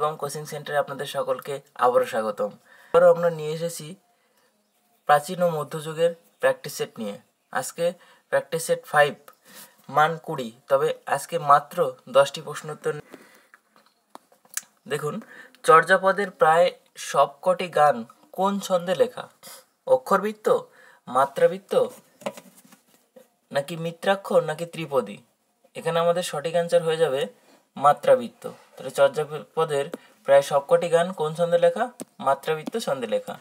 এবং কোচিং সেন্টারে আপনাদের সকলকে আবারও স্বাগতম আবারও আমরা নিয়ে এসেছি প্রাচীন ও মধ্যযুগের প্র্যাকটিস সেট নিয়ে আজকে প্র্যাকটিস সেট ফাইভ মান কুড়ি তবে আজকে মাত্র দশটি প্রশ্ন উত্তর দেখুন চর্যাপদের প্রায় সবকটি গান কোন ছন্দে লেখা অক্ষরবৃত্ত মাত্রাবৃত্ত নাকি মিত্রাক্ষর নাকি ত্রিপদী এখানে আমাদের সঠিক অ্যান্সার হয়ে যাবে মাত্রাবৃত্ত তাহলে চর্যাপদের প্রায় সবকটি গান কোন ছন্দে লেখা মাত্রাবৃত্ত ছন্দে লেখা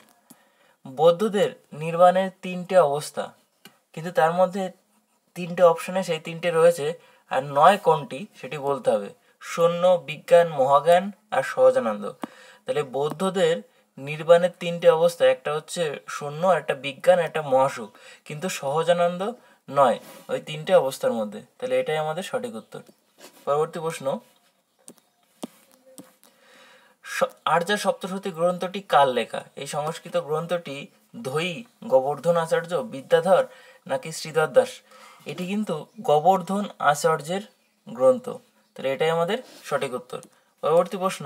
বৌদ্ধদের নির্বাণের তিনটে অবস্থা কিন্তু তার মধ্যে তিনটে অপশনে সেই তিনটে রয়েছে আর নয় কোনটি সেটি বলতে হবে শূন্য বিজ্ঞান মহাজ্ঞান আর সহজানন্দ তাহলে বৌদ্ধদের নির্বাণের তিনটে অবস্থা একটা হচ্ছে শূন্য একটা বিজ্ঞান একটা মহাসুখ কিন্তু সহজানন্দ নয় ওই তিনটে অবস্থার মধ্যে তাহলে এটাই আমাদের সঠিক উত্তর পরবর্তী প্রশ্ন আর্য সপ্তশতী গ্রন্থটি কার লেখা এই সংস্কৃত গ্রন্থটি ধৈ গোবর্ধন আচার্য বিদ্যাধর নাকি শ্রীধর দাস এটি কিন্তু গোবর্ধন আচার্যের গ্রন্থ তাহলে এটাই আমাদের সঠিক উত্তর পরবর্তী প্রশ্ন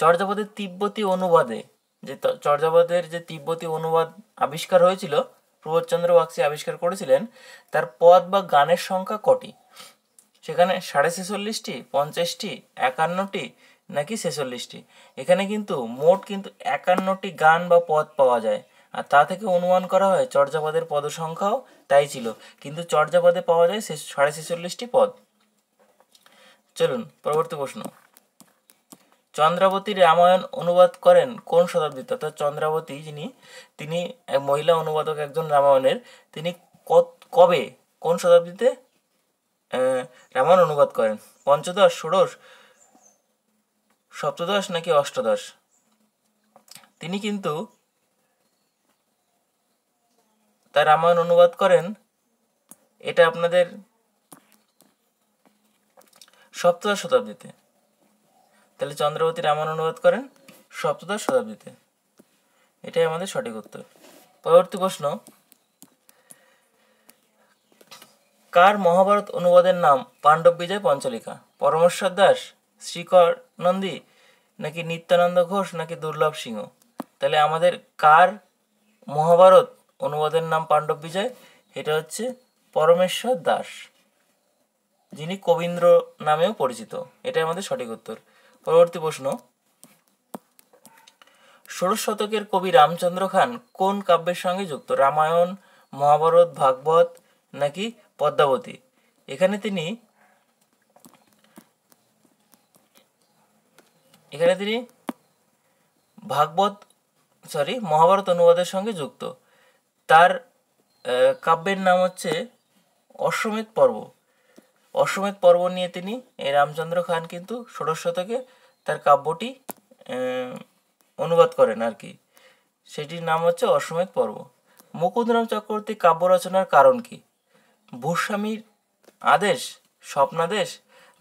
চর্যাপদের তিব্বতী অনুবাদে যে চর্যাপদের যে তিব্বতী অনুবাদ আবিষ্কার হয়েছিল প্রবোধচন্দ্র বাগচি আবিষ্কার করেছিলেন তার পদ বা গানের সংখ্যা কটি সেখানে সাড়ে ছেচল্লিশটি পঞ্চাশটি একান্নটি নাকি ছেচল্লিশটি এখানে কিন্তু মোট কিন্তু একান্নটি গান বা পদ পাওয়া যায় আর তা থেকে অনুমান করা হয় চর্যাপদের সংখ্যাও তাই ছিল কিন্তু চর্যাপদে পাওয়া যায় সাড়ে ছেচল্লিশটি পদ চলুন পরবর্তী প্রশ্ন চন্দ্রাবতী রামায়ণ অনুবাদ করেন কোন শতাব্দীতে অর্থাৎ চন্দ্রাবতী যিনি তিনি মহিলা অনুবাদক একজন রামায়ণের তিনি কবে কোন শতাব্দীতে রামায়ণ অনুবাদ করেন পঞ্চদশ ষোড়শ সপ্তদশ নাকি অষ্টাদশ তিনি কিন্তু তার রামায়ণ অনুবাদ করেন এটা আপনাদের সপ্তদশ শতাব্দীতে তাহলে চন্দ্রবতী রামায়ণ অনুবাদ করেন সপ্তদশ শতাব্দীতে এটাই আমাদের সঠিক উত্তর পরবর্তী প্রশ্ন কার মহাভারত অনুবাদের নাম পাণ্ডব বিজয় পঞ্চলিকা পরমেশ্বর দাস শ্রীকর নন্দী নাকি নিত্যানন্দ ঘোষ নাকি দুর্লভ সিংহ তাহলে আমাদের কার মহাভারত অনুবাদের নাম পাণ্ডব বিজয় এটা হচ্ছে পরমেশ্বর দাস যিনি কবীন্দ্র নামেও পরিচিত এটাই আমাদের সঠিক উত্তর পরবর্তী প্রশ্ন ষোড়শ শতকের কবি রামচন্দ্র খান কোন কাব্যের সঙ্গে যুক্ত রামায়ণ মহাভারত ভাগবত নাকি পদ্মাবতী এখানে তিনি এখানে তিনি ভাগবত সরি মহাভারত অনুবাদের সঙ্গে যুক্ত তার কাব্যের নাম হচ্ছে অশ্বমেধ পর্ব অশ্বমেধ পর্ব নিয়ে তিনি রামচন্দ্র খান কিন্তু ষোড়শ শতকে তার কাব্যটি অনুবাদ করেন আর কি সেটির নাম হচ্ছে অশ্বমেধ পর্ব মুকুন্দরাম চক্রবর্তী কাব্য রচনার কারণ কি ভূস্বামীর আদেশ স্বপ্নাদেশ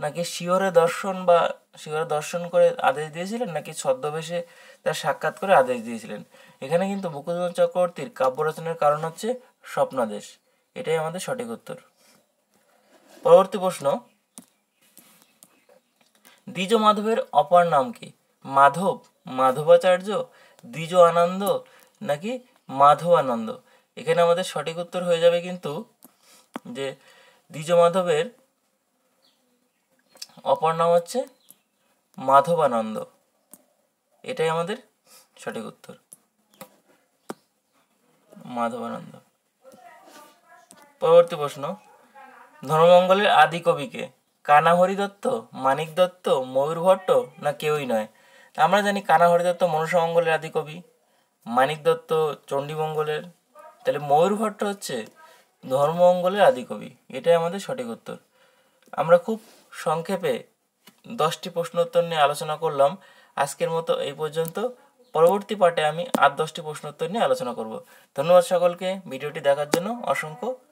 নাকি শিহরে দর্শন বা শিহরে দর্শন করে আদেশ দিয়েছিলেন নাকি ছদ্মবেশে তার সাক্ষাৎ করে আদেশ দিয়েছিলেন এখানে কিন্তু মুকুন্দরাম চক্রবর্তীর কাব্য রচনার কারণ হচ্ছে স্বপ্নাদেশ এটাই আমাদের সঠিক উত্তর পরবর্তী প্রশ্ন দ্বিজ মাধবের অপর নাম কি মাধব মাধবাচার্য দ্বিজ আনন্দ নাকি মাধব আনন্দ এখানে আমাদের সঠিক উত্তর হয়ে যাবে কিন্তু যে দ্বিজ মাধবের অপর নাম হচ্ছে মাধবানন্দ এটাই আমাদের সঠিক উত্তর মাধবানন্দ পরবর্তী প্রশ্ন ধর্মমঙ্গলের আদি কবিকে কানাহরি দত্ত মানিক দত্ত ময়ূর ভট্ট না কেউই নয় আমরা জানি কানাহরি দত্ত মনসামঙ্গলের আদি কবি মানিক দত্ত চণ্ডীমঙ্গলের তাহলে ময়ূর ভট্ট হচ্ছে ধর্মমঙ্গলের আদি কবি এটাই আমাদের সঠিক উত্তর আমরা খুব সংক্ষেপে দশটি প্রশ্ন উত্তর নিয়ে আলোচনা করলাম আজকের মতো এই পর্যন্ত পরবর্তী পাঠে আমি আর দশটি প্রশ্ন উত্তর নিয়ে আলোচনা করব ধন্যবাদ সকলকে ভিডিওটি দেখার জন্য অসংখ্য